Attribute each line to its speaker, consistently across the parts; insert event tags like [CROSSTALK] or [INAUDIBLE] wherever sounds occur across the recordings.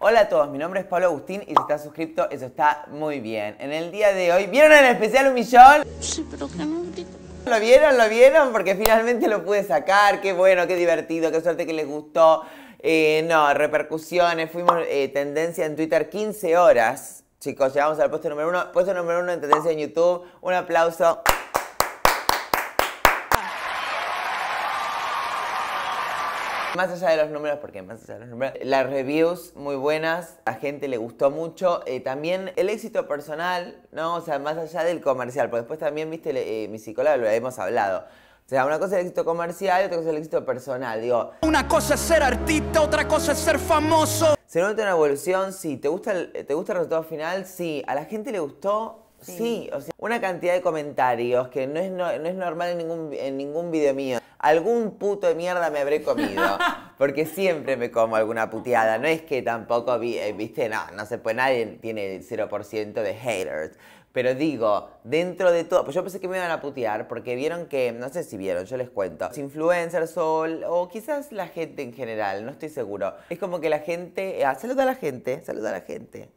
Speaker 1: Hola a todos, mi nombre es Pablo Agustín y si estás suscrito, eso está muy bien. En el día de hoy, ¿vieron el especial Un Millón? Sí, pero que no ¿Lo vieron? ¿Lo vieron? Porque finalmente lo pude sacar. Qué bueno, qué divertido, qué suerte que les gustó. Eh, no, repercusiones, fuimos eh, tendencia en Twitter 15 horas. Chicos, llegamos al puesto número uno. Puesto número uno en tendencia en YouTube. Un aplauso más allá de los números, porque más allá de los números, las reviews muy buenas, a la gente le gustó mucho. Eh, también el éxito personal, ¿no? O sea, más allá del comercial, porque después también, viste, eh, mi psicóloga lo hemos hablado. O sea, una cosa es el éxito comercial otra cosa es el éxito personal, digo. Una cosa es ser artista, otra cosa es ser famoso. Se nota una evolución, sí. ¿Te gusta te gusta el resultado final? Sí. ¿A la gente le gustó? Sí. o sea, una cantidad de comentarios que no es, normal en ningún, en video mío. Algún puto de mierda me habré comido. [LAUGHS] Porque siempre me como alguna puteada. No es que tampoco, eh, viste, no, no se puede, nadie tiene el 0% de haters. Pero digo, dentro de todo, pues yo pensé que me iban a putear porque vieron que, no sé si vieron, yo les cuento, influencers o, o quizás la gente en general, no estoy seguro. Es como que la gente, ah, saluda a la gente, saluda a la gente.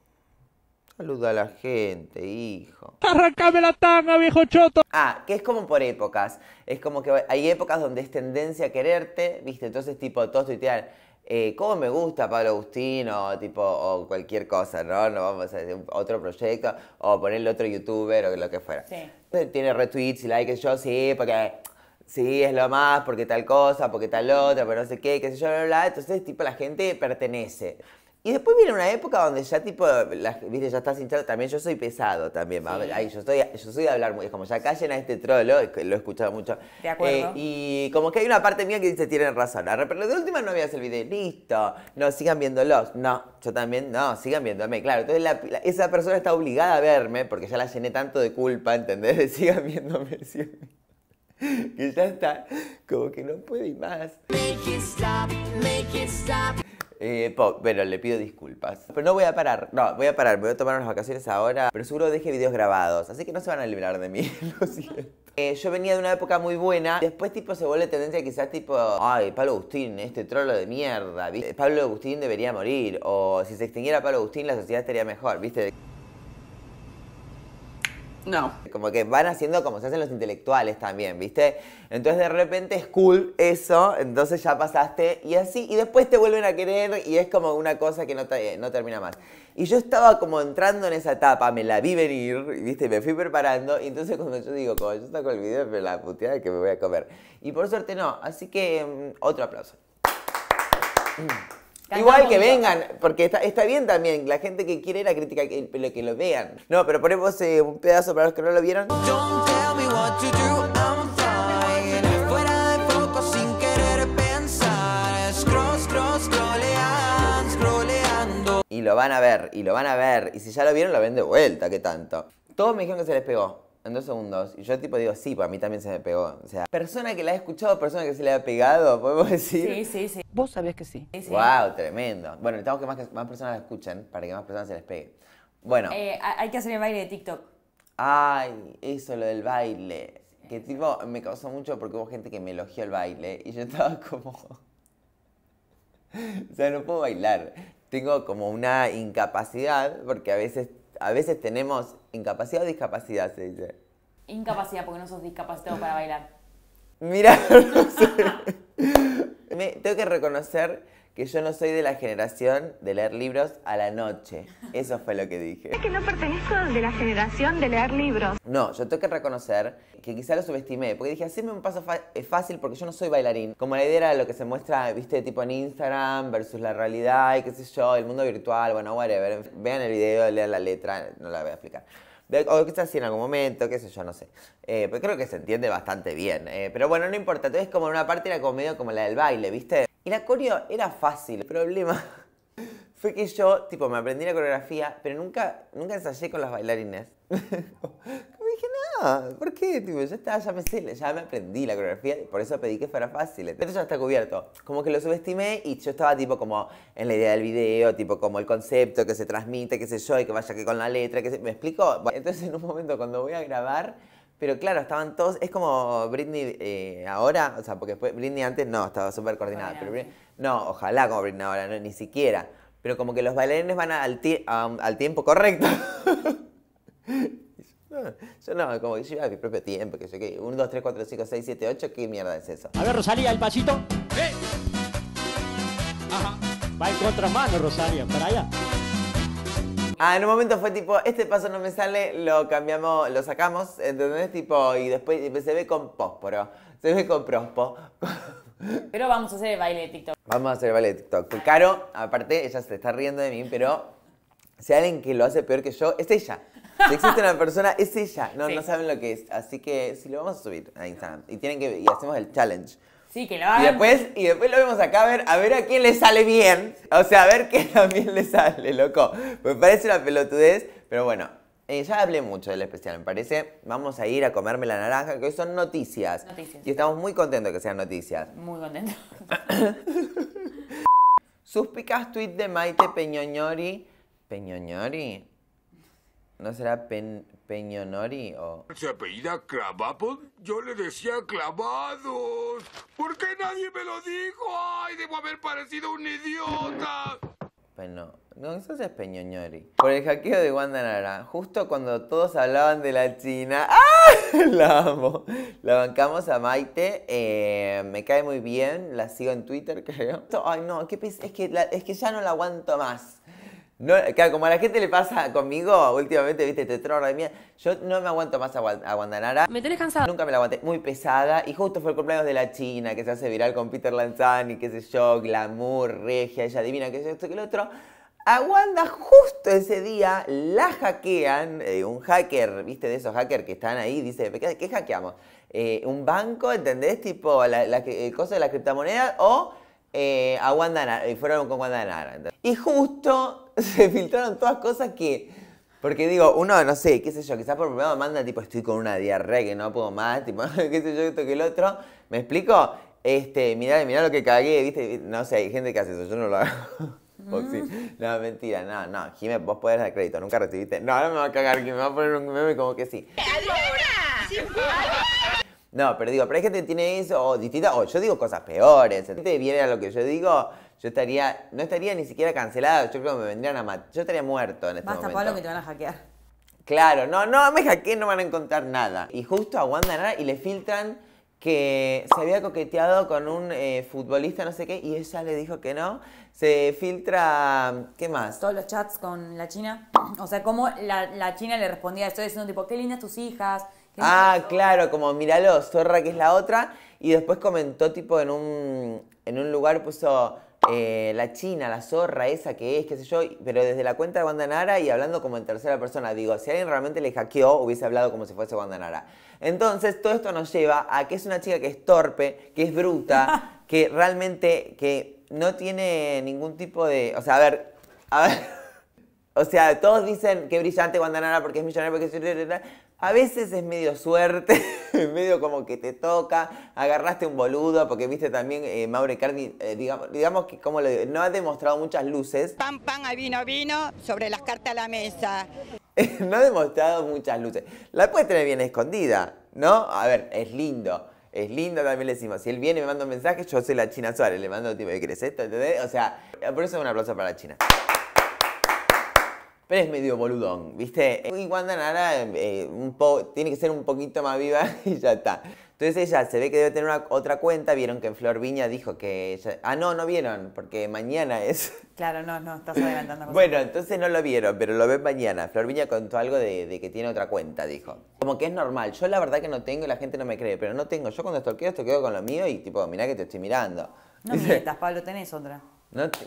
Speaker 1: Saluda a la gente, hijo. ¡Arrancame la tanga, viejo choto! Ah, que es como por épocas. Es como que hay épocas donde es tendencia a quererte, ¿viste? Entonces, tipo, todos tuitean, eh, ¿cómo me gusta Pablo Agustino? Tipo, o cualquier cosa, ¿no? No vamos a hacer otro proyecto, o ponerle otro youtuber, o lo que fuera. Sí. Tiene retweets y likes, yo sí, porque sí, es lo más, porque tal cosa, porque tal otra, pero no sé qué, qué sé yo, bla, bla. Entonces, tipo, la gente pertenece. Y después viene una época donde ya tipo, viste, ya estás hinchado, también yo soy pesado también, yo estoy yo soy de hablar muy, es como ya callen a este trolo, lo he escuchado mucho. De acuerdo. Eh, y como que hay una parte mía que dice, tienen razón, pero de última no había el video, listo, no, sigan viéndolos, no, yo también, no, sigan viéndome, claro. Entonces esa persona está obligada a verme, porque ya la llené tanto de culpa, ¿entendés? [LAUGHS] sigan viéndome, que ya está, como que no puede ir más. Make it stop, make it stop. Eh, bueno, le pido disculpas. Pero no voy a parar, no, voy a parar, voy a tomar unas vacaciones ahora. Pero seguro deje videos grabados, así que no se van a liberar de mí, [LAUGHS] lo siento. Eh, yo venía de una época muy buena, después tipo se vuelve tendencia quizás tipo, ay, Pablo Agustín, este trolo de mierda, ¿viste? Pablo Agustín debería morir, o si se extinguiera Pablo Agustín la sociedad estaría mejor, ¿viste? No. Como que van haciendo como se hacen los intelectuales también, ¿viste? Entonces de repente es cool eso, entonces ya pasaste y así, y después te vuelven a querer y es como una cosa que no, termina más. Y yo estaba como entrando en esa etapa, me la vi venir, ¿viste? Me fui preparando, y entonces cuando yo digo, como yo con el video, me la puteada que me voy a comer. Y por suerte no, así que mm, otro aplauso.
Speaker 2: Igual que vengan,
Speaker 1: porque está, bien también, la gente que quiere la crítica, que, que lo vean. No, pero ponemos eh, un pedazo para los que no lo vieron. Y lo van a ver, y lo van a ver. Y si ya lo vieron, lo ven de vuelta, qué tanto. Todos me dijeron que se les pegó en dos segundos. Y yo tipo digo, sí, a mí también se me pegó. O sea, persona que la ha escuchado, persona que se le ha pegado, [LAUGHS] podemos decir. Sí, sí, sí. Vos sabés que sí. sí, sí. Wow, tremendo. Bueno, necesitamos que más, más personas la escuchen para que más personas se les pegue. Bueno. Eh, hay que hacer el baile de TikTok. Ay, eso, lo del baile. Que tipo, me causó mucho porque hubo gente que me elogió el baile y yo estaba [LAUGHS] como... o sea, no puedo bailar. Tengo como una incapacidad porque a veces a veces tenemos incapacidad o discapacidad, se dice. Incapacidad, porque no sos discapacitado para bailar. Mira, [LAUGHS] tengo que reconocer que yo no soy de la generación de leer libros a la noche. Eso fue lo que dije. Es que no pertenezco de la generación de leer libros. No, yo tengo que reconocer que quizá lo subestimé, porque dije, hacerme un paso eh, fácil porque yo no soy bailarín. Como la idea era lo que se muestra, viste, tipo en Instagram versus la realidad y qué sé yo, el mundo virtual, bueno, whatever. Vean el video, lean la letra, no la voy a explicar. O quizás sí en algún momento, qué sé yo, no sé. Eh, pero creo que se entiende bastante bien. Eh, pero bueno, no importa. es como en una parte era como medio como la del baile, ¿viste? Y la coreo era fácil. El problema [LAUGHS] fue que yo, tipo, me aprendí la coreografía, pero nunca, nunca ensayé con las bailarines [LAUGHS] Como dije, no, ¿por qué? Tipo, ya estaba ya me, sé, ya me aprendí la coreografía, por eso pedí que fuera fácil. Entonces ya está cubierto. Como que lo subestimé y yo estaba, tipo, como en la idea del video, tipo, como el concepto que se transmite, qué sé yo, y que vaya que con la letra, que se... ¿Me explico? Entonces en un momento cuando voy a grabar pero claro, estaban todos, es como Britney eh, ahora, o sea, porque después, Britney antes no, estaba súper coordinada. Pero Britney, no, ojalá como Britney ahora, no, ni siquiera. Pero como que los bailarines van al, al tiempo correcto. [LAUGHS] yo no, como que yo iba a mi propio tiempo, que sé qué. 1, 2, 3, 4, 5, 6, 7, 8, ¿qué mierda es eso? A ver, Rosalía, el pasito. ¿Eh? Ajá. Va en manos, Rosalía, para allá. Ah, en un momento fue tipo, este paso no me sale, lo cambiamos, lo sacamos, ¿entendés? Tipo, y después se ve con pósporo, se ve con prospo. [LAUGHS] Pero vamos a hacer el baile de TikTok. Vamos a hacer el baile de TikTok. Caro, aparte, ella se está riendo de mí, pero si alguien que lo hace peor que yo, es ella. Si existe una persona, es ella. No, no saben lo que es. Así que sí, lo vamos a subir a Instagram. Y tienen que. Y hacemos el challenge. Sí, que lo hagan. Y después, y después lo vemos acá a ver, a ver a quién le sale bien. O sea, a ver qué también le sale, loco. Me pues parece una pelotudez, pero bueno. Eh, ya hablé mucho del especial, me parece. Vamos a ir a comerme la naranja, que hoy son noticias. Noticias. Y estamos muy contentos que sean noticias. Muy contentos. [COUGHS] Suspicaz tweet de Maite Peñoñori. ¿Peñoñori? ¿No será pen, Peñonori o... ¿Se apellida Clavapod? Yo le decía clavados. ¿Por qué nadie me lo dijo? ¡Ay, debo haber parecido un idiota! Bueno, no, eso es Peñonori. Por el hackeo de Wanda Nara. justo cuando todos hablaban de la China. [LAUGHS] ¡Ah! La amo. La bancamos a Maite. Eh, me cae muy bien. La sigo en Twitter, [LAUGHS] creo. Ay, no, ¿qué es, que es que ya no la aguanto más como a la gente le pasa conmigo últimamente, viste, te trono de mía, yo no me aguanto más a, Guandanara. Me tenés cansada. Nunca me la aguanté, muy pesada. Y justo fue el cumpleaños de la China, que se hace viral con Peter Lanzani, qué sé yo, glamour, regia, ella divina, que sé esto, que el otro. A justo ese día la hackean, eh, un hacker, viste, de esos hackers que están ahí, dice, ¿qué, hackeamos? Eh, un banco, ¿entendés? Tipo, la, cosa de la criptomonedas o eh, a Guadalajara y fueron con Guadalajara Y justo [LAUGHS] se filtraron todas cosas que... Porque digo, uno, no sé, qué sé yo, quizás por problema manda tipo, estoy con una diarrea que no puedo más, [LAUGHS] tipo, qué sé yo, esto que el otro. ¿Me explico? Este, mirá, mirá lo que cagué, viste, no sé, hay gente que hace eso, yo no lo hago. [LAUGHS] Mm. No, mentira, no, no. Jimé, vos podés dar crédito, nunca recibiste. No, ahora me va a cagar, que me va a poner un meme como que ¡Sí, no, pero digo, pero hay gente que tiene eso, o distinta. o yo digo cosas peores. Si te viene a lo que yo digo, yo estaría, no estaría ni siquiera cancelada, yo creo que me vendrían a matar, yo estaría muerto en este momento. Basta, Pablo, que te van a hackear. Claro, no, no, me hackeen, no van a encontrar nada. Y justo a Wanda y le filtran que se había coqueteado con un eh, futbolista, no sé qué, y ella le dijo que no. Se filtra, ¿qué más? Todos los chats con la China. O sea, cómo la, China le respondía esto, diciendo tipo, qué lindas tus hijas, Ah, claro, como míralo, zorra que es la otra. Y después comentó tipo en un, un lugar puso eh, la china, la zorra esa que es, qué sé yo, pero desde la cuenta de Guandanara y hablando como en tercera persona. Digo, si alguien realmente le hackeó, hubiese hablado como si fuese Guandanara. Entonces, todo esto nos lleva a que es una chica que es torpe, que es bruta, [LAUGHS] que realmente que no tiene ningún tipo de... O sea, a ver, a ver... [LAUGHS] O sea, todos dicen que brillante Guandanara porque es millonario, porque es... A veces es medio suerte, [LAUGHS] medio como que te toca, agarraste un boludo, porque viste también eh, Maure Cardi, eh, digamos, que como no ha demostrado muchas luces. Pam, pan, al vino, vino, sobre las cartas a la mesa. [LAUGHS] no ha demostrado muchas luces. La puedes tener bien escondida, ¿no? A ver, es lindo. Es lindo también le decimos, si él viene y me manda un mensaje, yo soy la China Suárez, le mando tipo, de esto? ¿Entendés? O sea, por eso es un aplauso para la China pero es medio boludón, ¿viste? Y cuando Nara eh, tiene que ser un poquito más viva [LAUGHS] y ya está. Entonces ella se ve que debe tener una, otra cuenta, vieron que Flor Viña dijo que... ah, no, no vieron, porque mañana es... [LAUGHS] Claro, no, no, estás adelantando. Bueno, entonces no lo vieron, pero lo ven mañana. Flor Viña contó algo de, que tiene otra cuenta, dijo. Como que es normal, yo la verdad que no tengo y la gente no me cree, pero no tengo. Yo cuando esto quedo con lo mío y tipo, mirá que te estoy mirando. No mientas, [LAUGHS] Pablo, tenés otra. No te...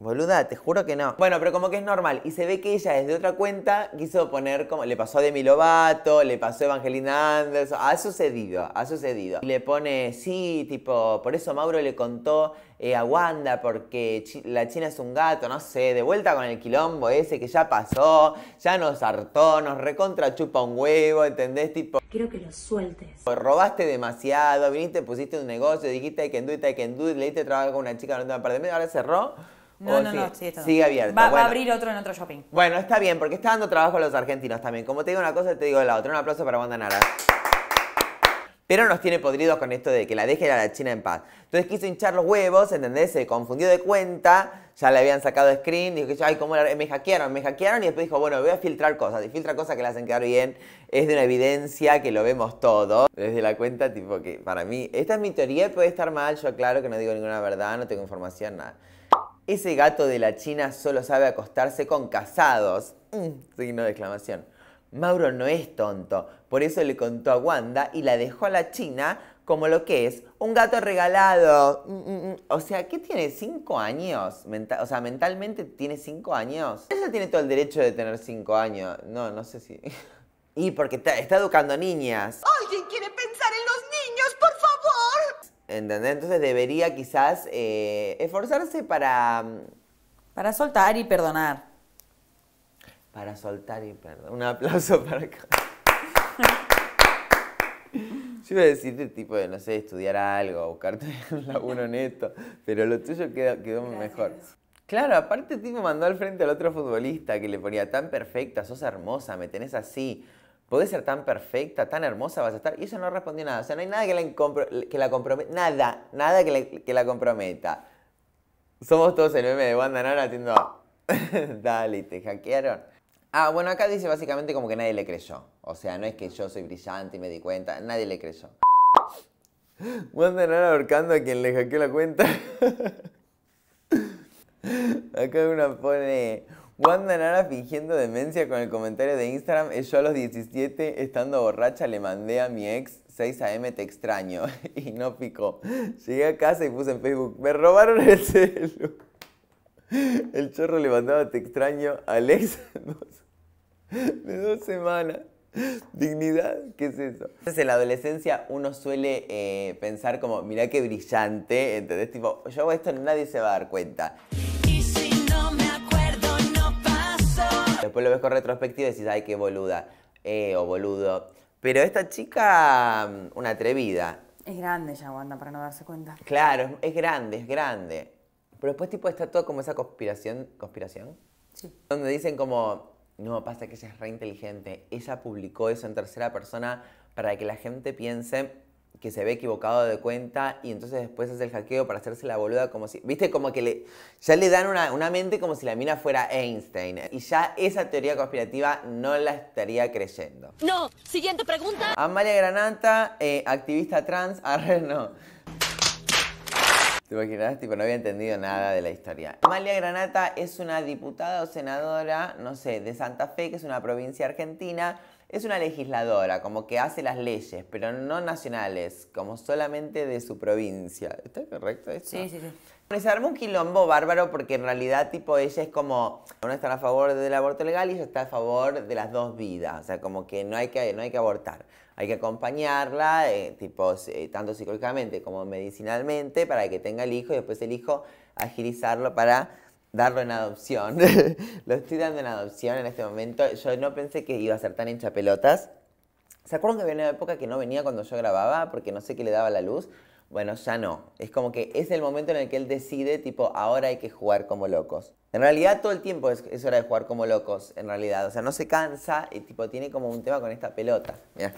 Speaker 1: Boluda, te juro que no. Bueno, pero como que es normal. Y se ve que ella desde otra cuenta quiso poner como. Le pasó a Demi Lovato, le pasó a Evangelina Anderson. Ha sucedido, ha sucedido. Y le pone, sí, tipo, por eso Mauro le contó eh, a Wanda porque la China es un gato, no sé. De vuelta con el quilombo ese que ya pasó, ya nos hartó, nos recontra chupa un huevo, ¿entendés? Tipo. Quiero que lo sueltes. robaste demasiado, viniste, pusiste un negocio, dijiste hay que do hay que can le diste trabajo con una chica durante un par de meses, ahora cerró
Speaker 2: no, no, sigue, no, sigue, abierto. Va, a abrir
Speaker 1: otro en otro shopping. Bueno, está bien, porque está dando trabajo a los argentinos también. Como te digo una cosa, te digo la otra. Un aplauso para Wanda Nara. Pero nos tiene podridos con esto de que la dejen a la China en paz. Entonces quiso hinchar los huevos, ¿entendés? Se confundió de cuenta, ya le habían sacado screen, dijo que, ay, ¿cómo me hackearon? Me hackearon y después dijo, bueno, voy a filtrar cosas. Y filtra cosas que la hacen quedar bien, es de una evidencia que lo vemos todo. Desde la cuenta, tipo que para mí, esta es mi teoría, puede estar mal, yo claro que no digo ninguna verdad, no tengo información, nada. Ese gato de la China solo sabe acostarse con casados. Mm, signo de exclamación. Mauro no es tonto, por eso le contó a Wanda y la dejó a la China como lo que es un gato regalado. Mm, mm, o sea, ¿qué tiene? ¿Cinco años? o sea, mentalmente tiene cinco años. Ella tiene todo el derecho de tener cinco años. No, no sé si... [LAUGHS] y porque está, educando niñas. quiere entonces debería quizás eh, esforzarse para... Mm, para soltar y perdonar. Para soltar y perdonar. Un aplauso [LAUGHS] para acá. Yo iba a decirte tipo de, no sé, estudiar algo, buscarte [LAUGHS] un laburo neto, pero lo tuyo quedó, mejor. Claro, aparte me mandó al frente al otro futbolista que le ponía tan perfecta, sos hermosa, me tenés así podés ser tan perfecta, tan hermosa vas a estar. Y eso no respondió nada. O sea, no hay nada que la, que comprometa. Nada, nada que, la comprometa. Somos todos el meme de Wanda Nara haciendo... [LAUGHS] Dale, te hackearon. Ah, bueno, acá dice básicamente como que nadie le creyó. O sea, no es que yo soy brillante y me di cuenta. Nadie le creyó. [LAUGHS] Wanda Nara ahorcando a quien le hackeó la cuenta. [LAUGHS] acá uno pone... Wanda Nara fingiendo demencia con el comentario de Instagram es yo a los 17 estando borracha le mandé a mi ex 6 a.m. te extraño [LAUGHS] y no picó. Llegué a casa y puse en Facebook, me robaron el celu. El chorro le mandaba te extraño a Alex [LAUGHS] de dos semanas. Dignidad, ¿qué es eso? Entonces en la adolescencia uno suele eh, pensar como, mira qué brillante, ¿entendés? Tipo, yo hago esto, nadie se va a dar cuenta. Después lo ves con retrospectiva y decís, ay, qué boluda, eh, o boludo. Pero esta chica, mm, una atrevida. Es grande ya, Wanda, para no darse cuenta. Claro, es grande, es grande. Pero después tipo está todo como esa conspiración, ¿conspiración? Sí. Donde dicen como, no, pasa que ella es re inteligente. Ella publicó eso en tercera persona para que la gente piense que se ve equivocado de cuenta y entonces después hace el hackeo para hacerse la boluda como si, viste, como que le, ya le dan una, mente como si la mina fuera Einstein y ya esa teoría conspirativa no la estaría creyendo. No, siguiente pregunta. Amalia Granata, eh, activista trans, [LAUGHS] arre no. ¿Te imaginas? Tipo, no había entendido nada de la historia. Amalia Granata es una diputada o senadora, no sé, de Santa Fe, que es una provincia argentina, es una legisladora, como que hace las leyes, pero no nacionales, como solamente de su provincia. ¿Está correcto eso? Sí, sí, sí. Bueno, se un quilombo bárbaro porque en realidad, tipo, ella es como, Uno está a favor del aborto legal y ella está a favor de las dos vidas. O sea, como que no hay que, no hay que abortar. Hay que acompañarla, eh, tipo, eh, tanto psicológicamente como medicinalmente, para que tenga el hijo y después el hijo agilizarlo para darlo en adopción. [LAUGHS] lo estoy dando en adopción en este momento. Yo no pensé que iba a ser tan hincha pelotas. ¿Se acuerdan que había una época que no venía cuando yo grababa porque no sé qué le daba la luz? Bueno, ya no. Es como que es el momento en el que él decide, tipo, ahora hay que jugar como locos. En realidad todo el tiempo es, es hora de jugar como locos, en realidad. O sea, no se cansa y tipo tiene como un tema con esta pelota. Mira,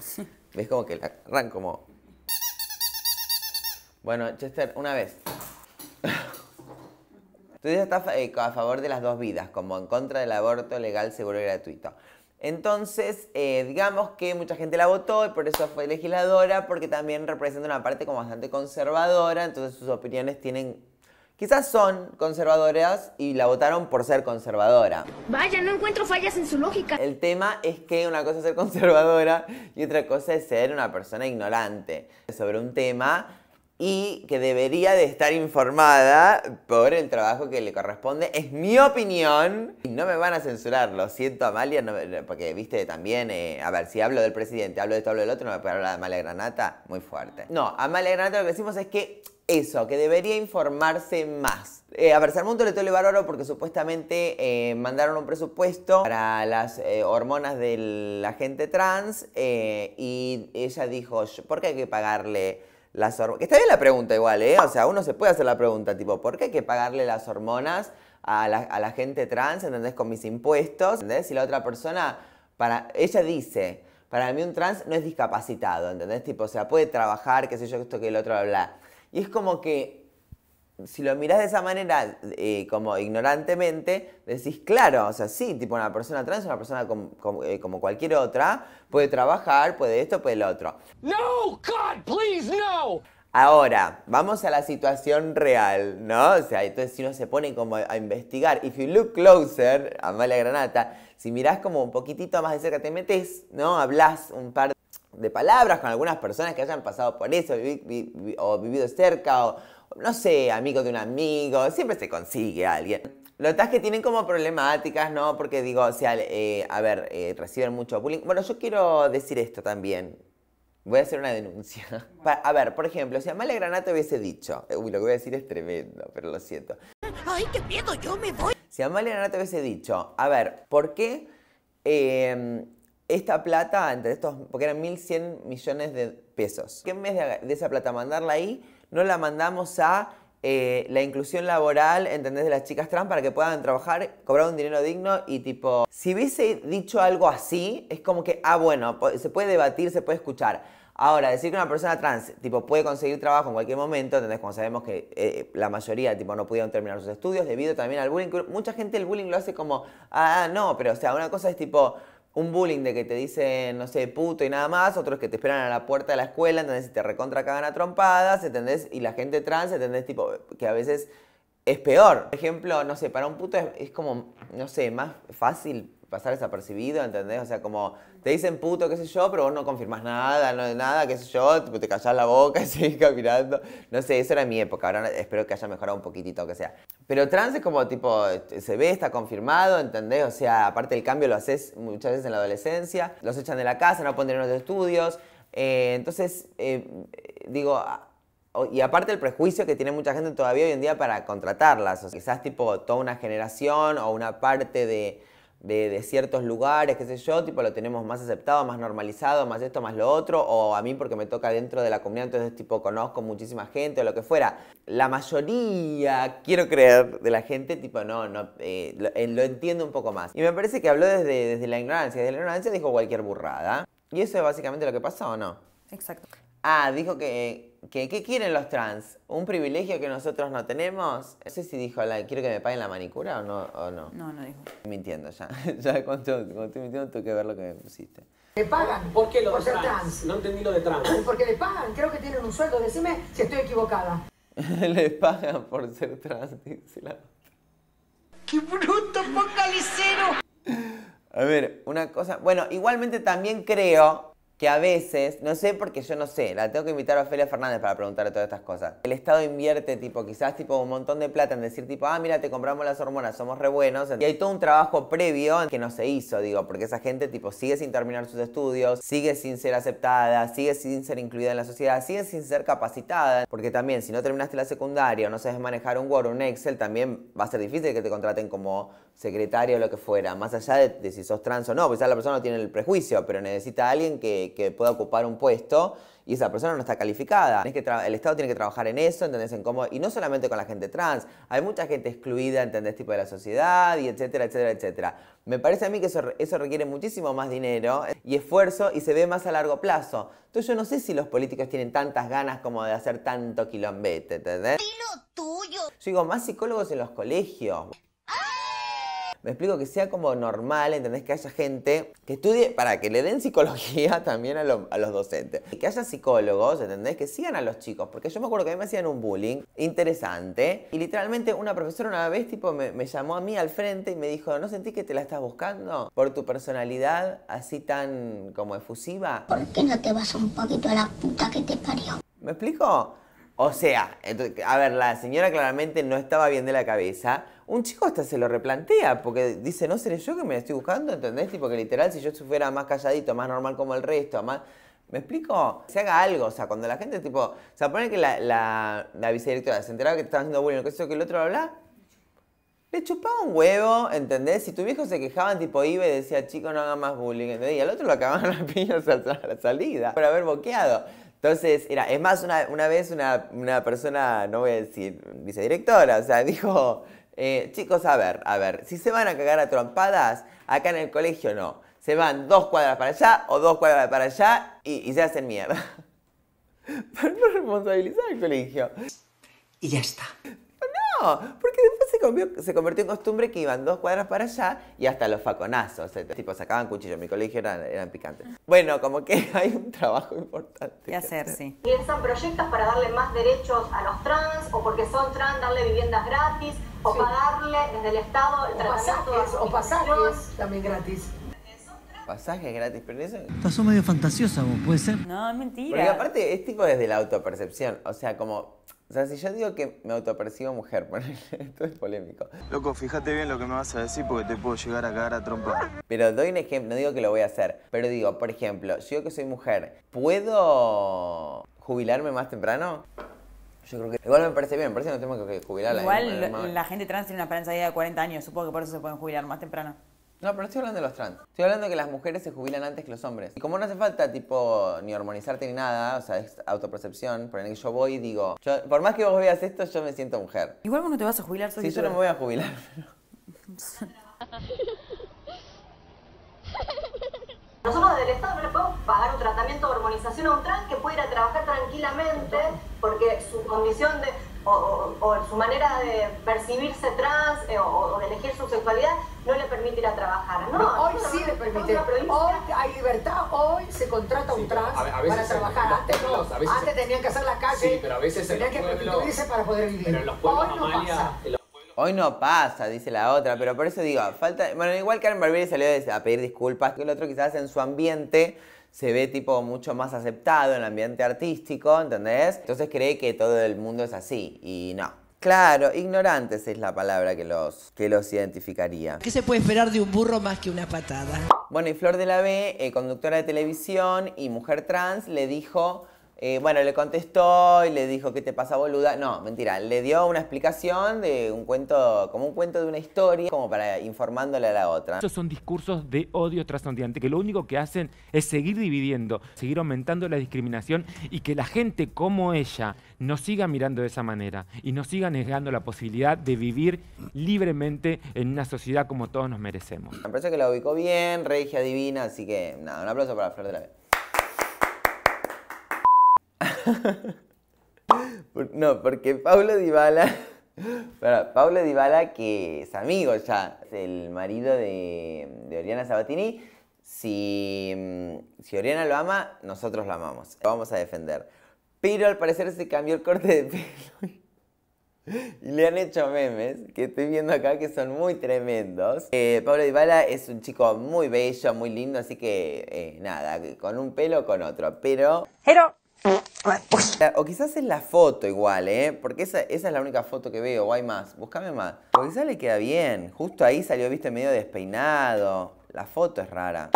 Speaker 1: ves como que la arranca como... Bueno, Chester, una vez. [LAUGHS] Entonces está eh, a favor de las dos vidas, como en contra del aborto legal, seguro y gratuito. Entonces, eh, digamos que mucha gente la votó y por eso fue legisladora, porque también representa una parte como bastante conservadora, entonces sus opiniones tienen, quizás son conservadoras y la votaron por ser conservadora. Vaya, no encuentro fallas en su lógica. El tema es que una cosa es ser conservadora y otra cosa es ser una persona ignorante sobre un tema y que debería de estar informada por el trabajo que le corresponde. Es mi opinión. Y no me van a censurar, lo siento Amalia, porque viste también, eh, a ver, si hablo del presidente, hablo de esto, hablo del otro, no me puedo hablar de Amalia Granata, muy fuerte. No, Amalia Granata lo que decimos es que eso, que debería informarse más. Eh, a ver, Sarmundo le tole bárbaro porque supuestamente eh, mandaron un presupuesto para las hormonas de la gente trans y ella dijo, ¿por qué hay que pagarle? las Está bien la pregunta igual, ¿eh? O sea, uno se puede hacer la pregunta, tipo, ¿por qué hay que pagarle las hormonas a la, gente trans, ¿entendés? Con mis impuestos, ¿entendés? Si la otra persona, para, ella dice, para mí un trans no es discapacitado, ¿entendés? Tipo, o sea, puede trabajar, qué sé yo, esto que el otro, habla Y es como que si lo miras de esa manera, eh, como ignorantemente, decís, claro, o sea, sí, tipo una persona trans, una persona eh, como cualquier otra, puede trabajar, puede esto, puede lo otro. No, God, please, no. Ahora, vamos a la situación real, ¿no? O sea, entonces si uno se pone como a, investigar, if you look closer, a mala Granata, si mirás como un poquitito más de cerca, te metes, ¿no? Hablas un par de de palabras con algunas personas que hayan pasado por eso o vivido cerca o no sé, amigo de un amigo, siempre se consigue alguien. Los que tienen como problemáticas, ¿no? Porque digo, o sea, eh, a ver, eh, reciben mucho bullying. Bueno, yo quiero decir esto también. Voy a hacer una denuncia. [LAUGHS] a ver, por ejemplo, si Amalia Granato hubiese dicho, uy, lo que voy a decir es tremendo, pero lo siento. ¡Ay, qué miedo! Yo me voy. Si Amalia Granato hubiese dicho, a ver, ¿por qué em, esta plata, entre estos, porque eran 1.100 millones de pesos, ¿Qué en vez de, esa plata mandarla ahí, no la mandamos a eh, la inclusión laboral, ¿entendés? De las chicas trans para que puedan trabajar, cobrar un dinero digno y tipo, si hubiese dicho algo así, es como que, ah, bueno, se puede debatir, se puede escuchar. Ahora, decir que una persona trans, tipo, puede conseguir trabajo en cualquier momento, ¿entendés? Como sabemos que eh, la mayoría, tipo, no pudieron terminar sus estudios debido también al bullying. Mucha gente el bullying lo hace como, ah, no, pero, o sea, una cosa es tipo, un bullying de que te dicen, no sé, puto y nada más, otros que te esperan a la puerta de la escuela, ¿entendés? Y te recontra cagan a trompadas, ¿entendés? Y la gente trans, ¿entendés? Tipo, que a veces es peor. Por ejemplo, no sé, para un puto es, es como, no sé, más fácil pasar desapercibido, ¿entendés? O sea, como te dicen puto, qué sé yo, pero vos no confirmás nada, no de nada, qué sé yo, te callás la boca y [LAUGHS] seguís caminando. No sé, eso era mi época, ahora espero que haya mejorado un poquitito, que sea. Pero trans es como tipo, se ve, está confirmado, ¿entendés? O sea, aparte el cambio lo haces muchas veces en la adolescencia, los echan de la casa, no pueden tener los estudios. Eh, entonces, eh, digo, ah, y aparte el prejuicio que tiene mucha gente todavía hoy en día para contratarlas, o sea, quizás tipo toda una generación o una parte de, de, ciertos lugares, qué sé yo, tipo lo tenemos más aceptado, más normalizado, más esto, más lo otro, o a mí porque me toca dentro de la comunidad, entonces tipo conozco muchísima gente o lo que fuera. La mayoría, quiero creer, de la gente, tipo no, no, eh, eh, lo, entiendo un poco más. Y me parece que habló desde, desde la ignorancia, desde la ignorancia dijo cualquier burrada. Y eso es básicamente lo que pasó, o no. Exacto. Ah, dijo que ¿Qué, ¿Qué quieren los trans? ¿Un privilegio que nosotros no tenemos? No sé si dijo, la, quiero que me paguen la manicura o no. O no. no, no dijo. Mintiendo ya. [LAUGHS] ya cuando, estoy mintiendo tengo que ver lo que me pusiste. ¿Le pagan? ¿Por qué lo ser trans? No entendí lo de trans. [CLEARS THROAT] Porque le pagan, creo que tienen un sueldo. Decime si estoy equivocada. [LAUGHS] le pagan por ser trans, dice la ¡Qué bruto focalicero! A ver, una cosa. Bueno, igualmente también creo que a veces, no sé porque yo no sé, la tengo que invitar a Ofelia Fernández para preguntarle todas estas cosas. El Estado invierte, tipo, quizás tipo un montón de plata en decir, tipo, ah, mira, te compramos las hormonas, somos re buenos. Y hay todo un trabajo previo que no se hizo, digo, porque esa gente, tipo, sigue sin terminar sus estudios, sigue sin ser aceptada, sigue sin ser incluida en la sociedad, sigue sin ser capacitada. Porque también, si no terminaste la secundaria o no sabes manejar un Word, o un Excel, también va a ser difícil que te contraten como secretario o lo que fuera, más allá de, si sos trans o no, quizás la persona no tiene el prejuicio, pero necesita a alguien que, pueda ocupar un puesto y esa persona no está calificada. Que el Estado tiene que trabajar en eso, ¿entendés? En cómo, y no solamente con la gente trans, hay mucha gente excluida, ¿entendés? Tipo de la sociedad y etcétera, etcétera, etcétera. Me parece a mí que eso, requiere muchísimo más dinero y esfuerzo y se ve más a largo plazo. Entonces yo no sé si los políticos tienen tantas ganas como de hacer tanto quilombete, ¿entendés? Yo digo, más psicólogos en los colegios. Me explico que sea como normal, ¿entendés? Que haya gente que estudie, para que le den psicología [LAUGHS] también a, los docentes. Y que haya psicólogos, ¿entendés? Que sigan a los chicos. Porque yo me acuerdo que a mí me hacían un bullying interesante. Y literalmente una profesora una vez tipo me, llamó a mí al frente y me dijo, ¿no sentís que te la estás buscando? Por tu personalidad así tan como efusiva. ¿Por qué no te vas un poquito a la puta que te parió? ¿Me explico? O sea, a ver, la señora claramente no estaba bien de la cabeza. Un chico hasta se lo replantea, porque dice, no seré yo que me la estoy buscando, ¿entendés? Tipo que literal, si yo estuviera más calladito, más normal como el resto, más... ¿Me explico? Se haga algo, o sea, cuando la gente, tipo, se pone que la, la, vicedirectora se enteraba que te estaban haciendo bullying, que eso, que el otro, habla le chupaba un huevo, ¿entendés? Si tu viejo se quejaba, tipo iba y decía, chico, no haga más bullying, ¿entendés? Y al otro lo acababan las [LAUGHS] piñas a la salida por haber boqueado. Entonces, era, es más, una, vez una, persona, no voy a decir vicedirectora, o sea, [LAUGHS] dijo, eh, chicos, a ver, a ver, si se van a cagar a trompadas, acá en el colegio no. Se van dos cuadras para allá o dos cuadras para allá y, se hacen mierda. [LAUGHS] ¿Por no responsabilizar al colegio. Y ya está porque después se, convirtió en costumbre que iban dos cuadras para allá y hasta los faconazos. Tipo, sacaban cuchillo. En mi colegio eran, eran picantes. Bueno, como que [LAUGHS] hay un trabajo importante. que hacer, sí. ¿Y ¿Piensan proyectos para darle más derechos a los trans o porque son trans darle viviendas gratis? o pagarle desde el Estado el o o pasajes también gratis pasajes gratis, pero eso... Estás medio fantasiosa vos, ¿puede ser? No, es mentira. Porque aparte es tipo desde la autopercepción, o sea, como... O sea, si yo digo que me autopercibo mujer, pues [LAUGHS] esto es polémico. Loco, fíjate bien lo que me vas a decir porque te puedo llegar a cagar a trompa. Pero doy un ejemplo, no digo que lo voy a hacer, pero digo, por ejemplo, si yo que soy mujer, ¿puedo jubilarme más temprano? Yo creo que. Igual me parece bien, me parece no tengo que jubilar Igual la, la gente trans tiene una esperanza de vida de 40 años, supongo que por eso se pueden jubilar más temprano. No, pero no estoy hablando de los trans. Estoy hablando de que las mujeres se jubilan antes que los hombres. Y como no hace falta, tipo, ni hormonizarte ni nada, o sea, es autopercepción, por el que yo voy y digo, por más que vos veas esto, yo me siento mujer. Igual vos no te vas a jubilar, soy Sí, yo no me voy a jubilar. [LAUGHS] Nosotros del Estado le podemos pagar un tratamiento de hormonización a un trans que puede ir a trabajar tranquilamente porque su condición de, o, su manera de percibirse trans eh, o de elegir su sexualidad no le permite a trabajar. No, hoy sí le permite. Hoy hay libertad, hoy se contrata un trans para trabajar. Antes no, antes tenían que hacer la calle, sí, pero a veces tenían que prostituirse para poder vivir. Pero en los pueblos, hoy no pasa. Hoy no pasa, dice la otra, pero por eso digo, falta. Bueno, igual Karen Barbieri salió a pedir disculpas, que el otro quizás en su ambiente se ve tipo mucho más aceptado en el ambiente artístico, ¿entendés? Entonces cree que todo el mundo es así y no. Claro, ignorantes es la palabra que los, que los identificaría. ¿Qué se puede esperar de un burro más que una patada? Bueno, y Flor de la B, eh, conductora de televisión y mujer trans, le dijo eh, bueno, le contestó y le dijo, ¿qué te pasa, boluda? No, mentira, le dio una explicación de un cuento, como un cuento de una historia, como para informándole a la otra. Esos son discursos de odio trascendiente, que lo único que hacen es seguir dividiendo, seguir aumentando la discriminación y que la gente como ella nos siga mirando de esa manera y nos siga negando la posibilidad de vivir libremente en una sociedad como todos nos merecemos. Me parece que la ubicó bien, regia divina, así que nada, un aplauso para Flor de la no, porque Paulo Dybala, para, Paulo Dybala que es amigo ya, es el marido de, Oriana Sabatini, si, mm, si Oriana lo ama, nosotros lo amamos, lo vamos a defender. Pero al parecer se cambió el corte de pelo. [LAUGHS] Y le han hecho memes que estoy viendo acá que son muy tremendos. Eh, Pablo Dybala es un chico muy bello, muy lindo, así que eh, nada, con un pelo con otro, pero... Pero o quizás es la foto igual, ¿eh? Porque esa, es la única foto que veo, o hay más. Búscame más. Porque quizás le queda bien. Justo ahí salió, viste, medio despeinado. La foto es rara.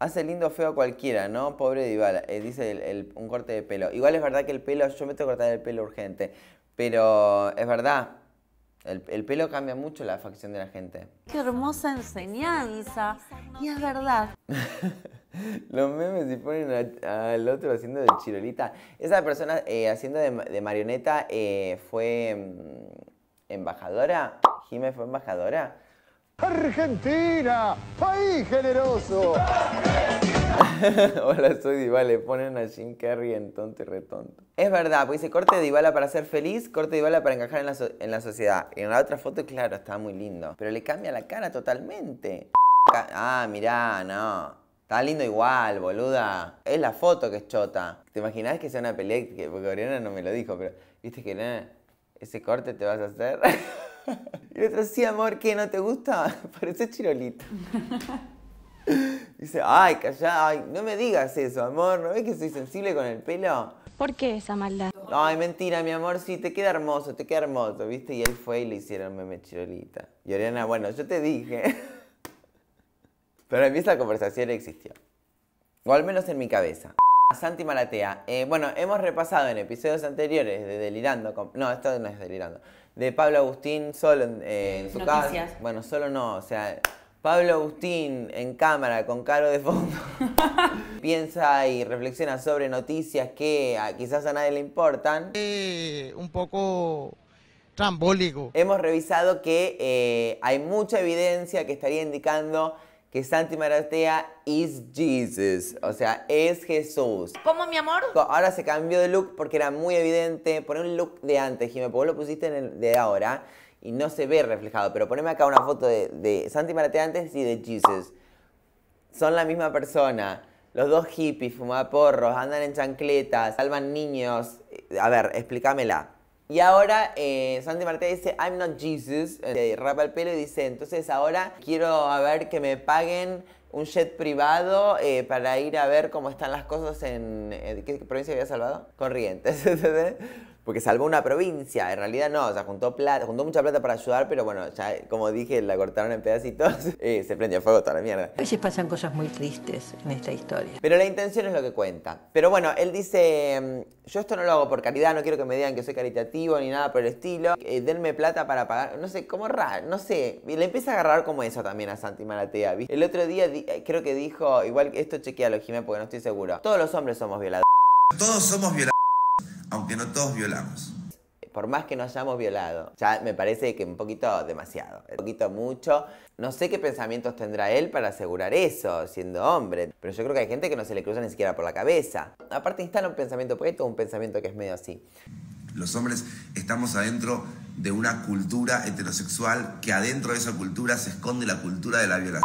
Speaker 1: Hace lindo feo a cualquiera, ¿no? Pobre Dival. Eh, dice un corte de pelo. Igual es verdad que el pelo, yo me tengo que cortar el pelo urgente. Pero es verdad, el, el, pelo cambia mucho la facción de la gente. Qué hermosa enseñanza. Y es verdad. [LAUGHS] [LAUGHS] Los memes y ponen al otro haciendo de chirolita. Esa persona eh, haciendo de, marioneta eh, fue mm, embajadora. Jime fue embajadora. Argentina, país generoso. [LAUGHS] Hola, soy Dybala. le ponen a Jim Carrey en tonto y retonto. Es verdad, porque dice corte de para ser feliz, corte de para encajar en la, en la sociedad. en la otra foto, claro, estaba muy lindo. Pero le cambia la cara totalmente. Ah, mirá, no. Está lindo igual, boluda. Es la foto que es chota. ¿Te imaginás que sea una pelea? porque Oriana no me lo dijo, pero viste que ese corte te vas a hacer. [LAUGHS] y el otro, sí, amor, ¿qué? ¿No te gusta? [LAUGHS] Parece chirolito. [LAUGHS] Dice, ay, callá, ay, no me digas eso, amor, ¿no ves que soy sensible con el pelo? ¿Por qué esa maldad? Ay, mentira, mi amor, sí, te queda hermoso, te queda hermoso, ¿viste? Y él fue y le hicieron meme chirolita. Y Oriana, bueno, yo te dije. Pero en mí la conversación existió. O al menos en mi cabeza. Santi Malatea. Eh, bueno, hemos repasado en episodios anteriores de Delirando. No, esto no es Delirando. De Pablo Agustín solo en, eh, en su casa. Bueno, solo no. O sea, Pablo Agustín en cámara con caro de fondo. [LAUGHS] piensa y reflexiona sobre noticias que quizás a nadie le importan. Eh, un poco trambólico. Hemos revisado que eh, hay mucha evidencia que estaría indicando que Santi Maratea is Jesus, o sea, es Jesús. ¿Cómo, mi amor? Ahora se cambió de look porque era muy evidente. Poné un look de antes, y porque vos lo pusiste en el de ahora y no se ve reflejado. Pero poneme acá una foto de, Santi Maratea antes y de Jesus. Son la misma persona. Los dos hippies, porros, andan en chancletas, salvan niños. A ver, explícamela. Y ahora eh, Santi Martínez dice, I'm not Jesus, eh, rapa el pelo y dice, entonces ahora quiero a ver que me paguen un jet privado eh, para ir a ver cómo están las cosas en... Eh, ¿Qué provincia había salvado? Corrientes. [LAUGHS] porque salvó una provincia. En realidad no, o sea, juntó, plata, juntó mucha plata para ayudar, pero bueno, ya como dije, la cortaron en pedacitos. y [LAUGHS] eh, se prendió fuego toda la mierda. A veces pasan cosas muy tristes en esta historia. Pero la intención es lo que cuenta. Pero bueno, él dice, mm, yo esto no lo hago por caridad, no quiero que me digan que soy caritativo ni nada por el estilo. Eh, denme plata para pagar, no sé, como raro, no sé. Y le empieza a agarrar como eso también a Santi Maratea. ¿viste? El otro día eh, creo que dijo, igual esto chequea lo Jimé porque no estoy seguro. Todos los hombres somos violados. Todos somos violadores aunque no todos violamos. Por más que no hayamos violado, ya me parece que un poquito demasiado, un poquito mucho. No sé qué pensamientos tendrá él para asegurar eso, siendo hombre, pero yo creo que hay gente que no se le cruza ni siquiera por la cabeza. Aparte instala un pensamiento puesto, un pensamiento que es medio así. Los hombres estamos adentro de una cultura heterosexual que adentro de esa cultura se esconde la cultura de la violación.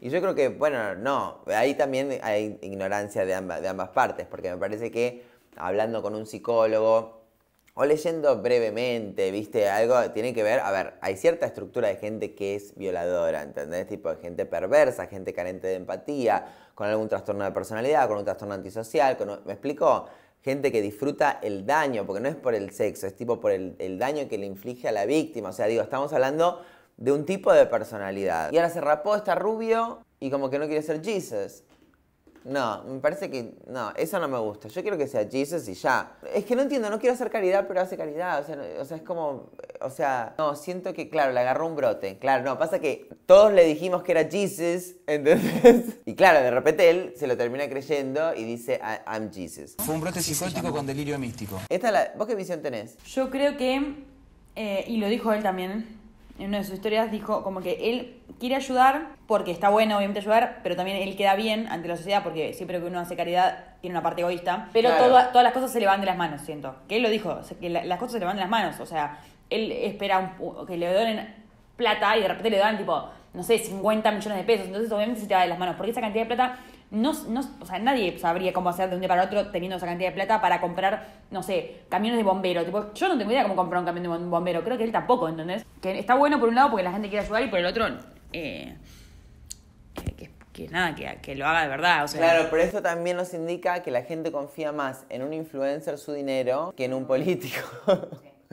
Speaker 1: Y yo creo que, bueno, no, ahí también hay ignorancia de ambas partes, porque me parece que hablando con un psicólogo o leyendo brevemente, ¿viste? Algo tiene que ver, a ver, hay cierta estructura de gente que es violadora, ¿entendés? Tipo de gente perversa, gente carente de empatía, con algún trastorno de personalidad, con un trastorno antisocial, ¿me explico? gente que disfruta el daño, porque no es por el sexo, es tipo por el, el, daño que le inflige a la víctima. O sea, digo, estamos hablando de un tipo de personalidad. Y ahora se rapó, está rubio y como que no quiere ser Jesus. No, me parece que no, eso no me gusta. Yo quiero que sea Jesus y ya. Es que no entiendo, no quiero hacer caridad, pero hace caridad. O sea, o sea, es como, o sea, no, siento que, claro, le agarró un brote. Claro, no, pasa que todos le dijimos que era Jesus, ¿entendés? [LAUGHS] Y claro, de repente él se lo termina creyendo y dice, I'm Jesus. Fue un brote psicótico con delirio místico. Esta la, ¿Vos qué visión tenés? Yo creo que, eh, y lo dijo él también, en una de sus historias dijo como que él quiere ayudar porque está bueno obviamente ayudar, pero también él queda bien ante la sociedad porque siempre que uno hace caridad tiene una parte egoísta, pero todas las cosas se le van de las manos, siento. Que él lo dijo, que las cosas se le van de las manos, o sea, él espera que le donen plata y de repente le dan tipo, no sé, 50 millones de pesos, entonces obviamente se te va de las manos, porque esa cantidad de plata no, no, o sea, nadie sabría cómo hacer de un día para otro teniendo esa cantidad de plata para comprar, no sé, camiones de bombero. yo no tengo idea cómo comprar un camión de bombero, creo que él tampoco, ¿entendés? Que está bueno por un lado porque la gente quiere ayudar y por el otro, eh, que, nada, que, lo haga de verdad. claro, por eso también nos indica que la gente confía más en un influencer su dinero que en un político. [LAUGHS]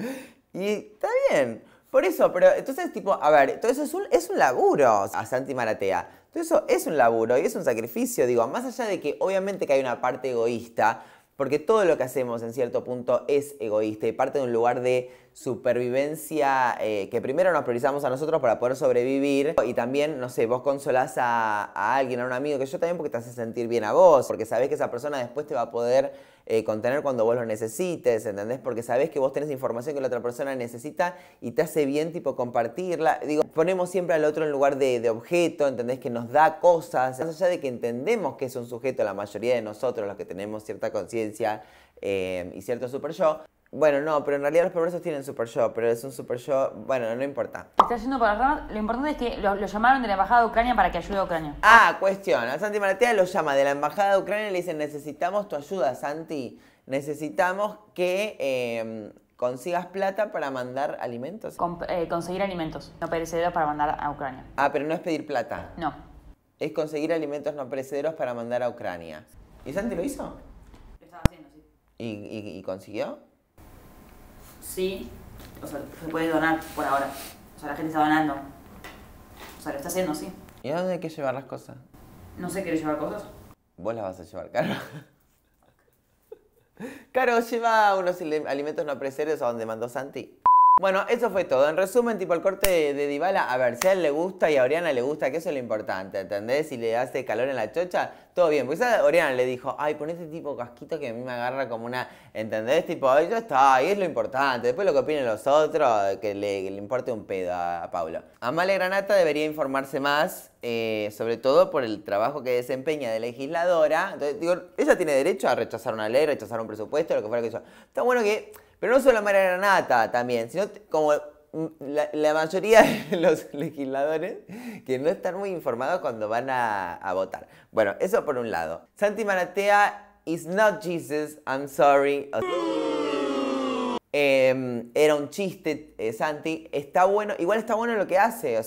Speaker 1: y está bien. Por eso, pero entonces, tipo, a ver, todo eso es un, es un laburo a Santi Maratea entonces eso es un laburo y es un sacrificio, digo, más allá de que obviamente que hay una parte egoísta, porque todo lo que hacemos en cierto punto es egoísta y parte de un lugar de supervivencia eh, que primero nos priorizamos a nosotros para poder sobrevivir y también, no sé, vos consolás a, a alguien, a un amigo que yo también porque te hace sentir bien a vos, porque sabés que esa persona después te va a poder eh, contener cuando vos lo necesites, ¿entendés? Porque sabés que vos tenés información que la otra persona necesita y te hace bien, tipo, compartirla. Digo, ponemos siempre al otro en lugar de, objeto, ¿entendés? Que nos da cosas. Más allá de que entendemos que es un sujeto, la mayoría de nosotros, los que tenemos cierta conciencia eh, y cierto super yo, bueno, no, pero en realidad los perversos tienen super show, pero es un super show, bueno, no importa. Está haciendo por lo importante es que lo, llamaron de la Embajada de Ucrania para que ayude a Ucrania. Ah, cuestión, a Santi Maratea lo llama de la Embajada de Ucrania y le dicen, necesitamos tu ayuda, Santi, necesitamos que em, consigas plata para mandar alimentos. Eh, conseguir alimentos, no perecederos para mandar a Ucrania. Ah, pero no es pedir plata. No. Es conseguir alimentos no perecederos para mandar a Ucrania. ¿Y Santi lo hizo? Lo estaba haciendo, sí. y consiguió? sí, o sea, se puede donar por ahora. O sea, la gente está donando. O sea, lo está haciendo, sí. ¿Y a dónde hay que llevar las cosas? No sé, ¿quiere llevar cosas? Vos las vas a llevar, Caro. [LAUGHS] Caro, lleva unos alimentos no perecederos a donde mandó Santi. Bueno, eso fue todo. En resumen, tipo el corte de, Dibala, a ver, si a él le gusta y a Oriana le gusta, que eso es lo importante, ¿entendés? Si le hace calor en la chocha, todo bien. Porque a Oriana le dijo, ay, pon este tipo casquito que a mí me agarra como una, ¿entendés? Tipo, ay, ya está, ahí es lo importante. Después lo que opinen los otros, que le, importe un pedo a, a Pablo. Amale Granata debería informarse más, eh, sobre todo por el trabajo que desempeña de legisladora. Entonces, digo, ella tiene derecho a rechazar una ley, rechazar un presupuesto, lo que fuera que sea. Está bueno que pero no solo la María Granata también, sino como la, mayoría de [LAUGHS] los legisladores que no están muy informados cuando van a, votar. Bueno, eso por un lado. Santi Maratea is not Jesus, I'm sorry. Em, era un chiste, eh, Santi. Está bueno, igual está bueno lo que hace.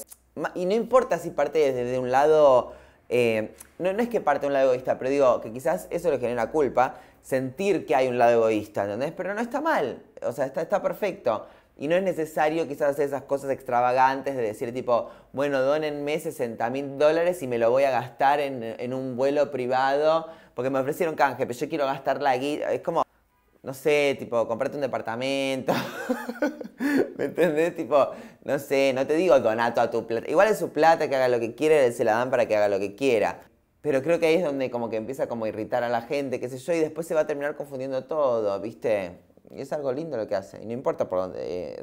Speaker 1: y no importa si parte desde un lado. Eh, no, no es que parte de un lado egoísta, pero digo que quizás eso le genera culpa sentir que hay un lado egoísta, ¿entendés? Pero no está mal, o sea, está, perfecto. Y no es necesario quizás hacer esas cosas extravagantes de decir tipo, bueno, donenme 60 mil dólares y me lo voy a gastar en, un vuelo privado porque me ofrecieron canje, pero yo quiero gastar la guita. Es como, no sé, tipo, comprarte un departamento. [LAUGHS] ¿Me entendés? Tipo, no sé, no te digo donato a tu plata. Igual es su plata que haga lo que quiera, se la dan para que haga lo que quiera. Pero creo que ahí es donde como que empieza como a irritar a la gente, qué sé yo, y después se va a terminar confundiendo todo, ¿viste? Y es algo lindo lo que hace. Y no importa por dónde, eh,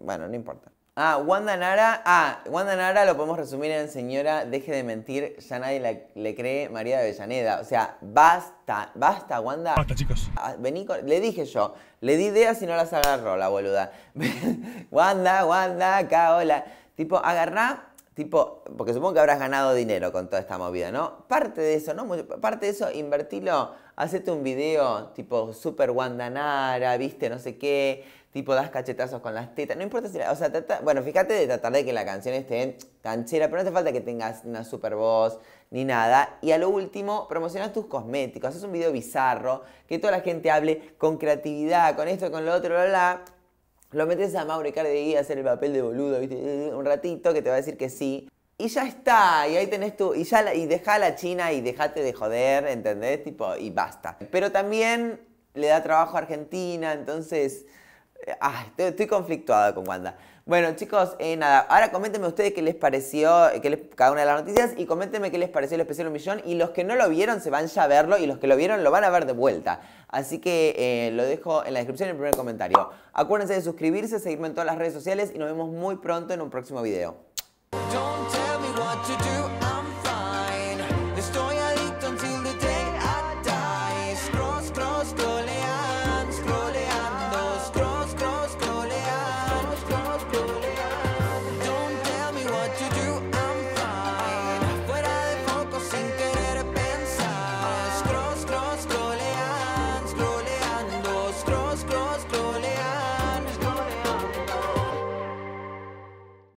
Speaker 1: bueno, no importa. Ah, Wanda Nara. Ah, Wanda Nara lo podemos resumir en señora, deje de mentir, ya nadie le cree María de Avellaneda. O sea, basta, basta, Wanda. Basta, chicos. Ah, vení le dije yo, le di ideas y no las agarró la boluda. [LAUGHS] Wanda, Wanda, acá, hola. Tipo, agarrá Tipo, porque supongo que habrás ganado dinero con toda esta movida, ¿no? Parte de eso, ¿no? Parte de eso, invertilo, hacete un video tipo super guandanara, viste, no sé qué, tipo das cachetazos con las tetas, no importa si la, o sea, bueno, fíjate de tratar de que la canción esté canchera, pero no hace falta que tengas una super voz ni nada. Y a lo último, promocionas tus cosméticos, haces un video bizarro, que toda la gente hable con creatividad, con esto, con lo otro, bla, bla. Lo metes a Mauro Icardi a hacer el papel de boludo, un ratito que te va a decir que sí. Y ya está, y ahí tenés tú, Y, ya y dejá la China y dejate de joder, ¿entendés? Tipo, y basta. Pero también le da trabajo a Argentina, entonces. Eh, ah, estoy, conflictuada con Wanda. Bueno, chicos, eh, nada. Ahora coméntenme ustedes qué les pareció eh, qué les, cada una de las noticias y coméntenme qué les pareció el especial Un Millón. Y los que no lo vieron se van ya a verlo y los que lo vieron lo van a ver de vuelta. Así que eh, lo dejo en la descripción en el primer comentario. Acuérdense de suscribirse, seguirme en todas las redes sociales y nos vemos muy pronto en un próximo video.